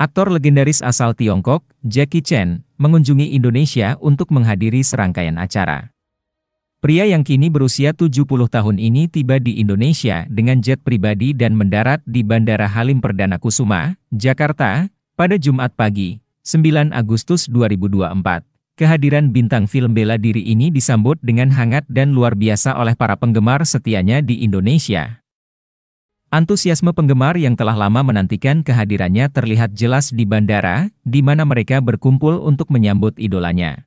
Aktor legendaris asal Tiongkok, Jackie Chan, mengunjungi Indonesia untuk menghadiri serangkaian acara. Pria yang kini berusia 70 tahun ini tiba di Indonesia dengan jet pribadi dan mendarat di Bandara Halim Perdana Kusuma, Jakarta, pada Jumat pagi, 9 Agustus 2024. Kehadiran bintang film bela diri ini disambut dengan hangat dan luar biasa oleh para penggemar setianya di Indonesia. Antusiasme penggemar yang telah lama menantikan kehadirannya terlihat jelas di bandara, di mana mereka berkumpul untuk menyambut idolanya.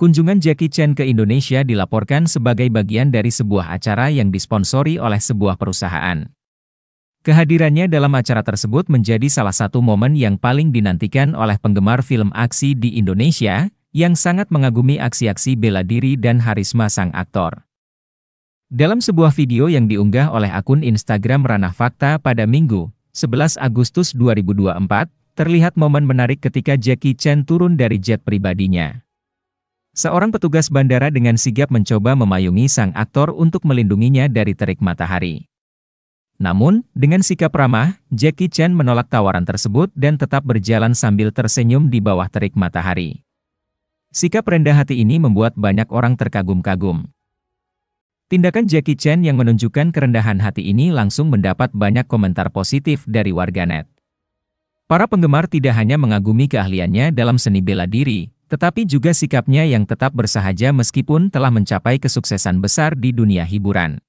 Kunjungan Jackie Chan ke Indonesia dilaporkan sebagai bagian dari sebuah acara yang disponsori oleh sebuah perusahaan. Kehadirannya dalam acara tersebut menjadi salah satu momen yang paling dinantikan oleh penggemar film aksi di Indonesia, yang sangat mengagumi aksi-aksi bela diri dan harisma sang aktor. Dalam sebuah video yang diunggah oleh akun Instagram Ranah Fakta pada Minggu, 11 Agustus 2024, terlihat momen menarik ketika Jackie Chan turun dari jet pribadinya. Seorang petugas bandara dengan sigap mencoba memayungi sang aktor untuk melindunginya dari terik matahari. Namun, dengan sikap ramah, Jackie Chan menolak tawaran tersebut dan tetap berjalan sambil tersenyum di bawah terik matahari. Sikap rendah hati ini membuat banyak orang terkagum-kagum. Tindakan Jackie Chan yang menunjukkan kerendahan hati ini langsung mendapat banyak komentar positif dari warganet. Para penggemar tidak hanya mengagumi keahliannya dalam seni bela diri, tetapi juga sikapnya yang tetap bersahaja meskipun telah mencapai kesuksesan besar di dunia hiburan.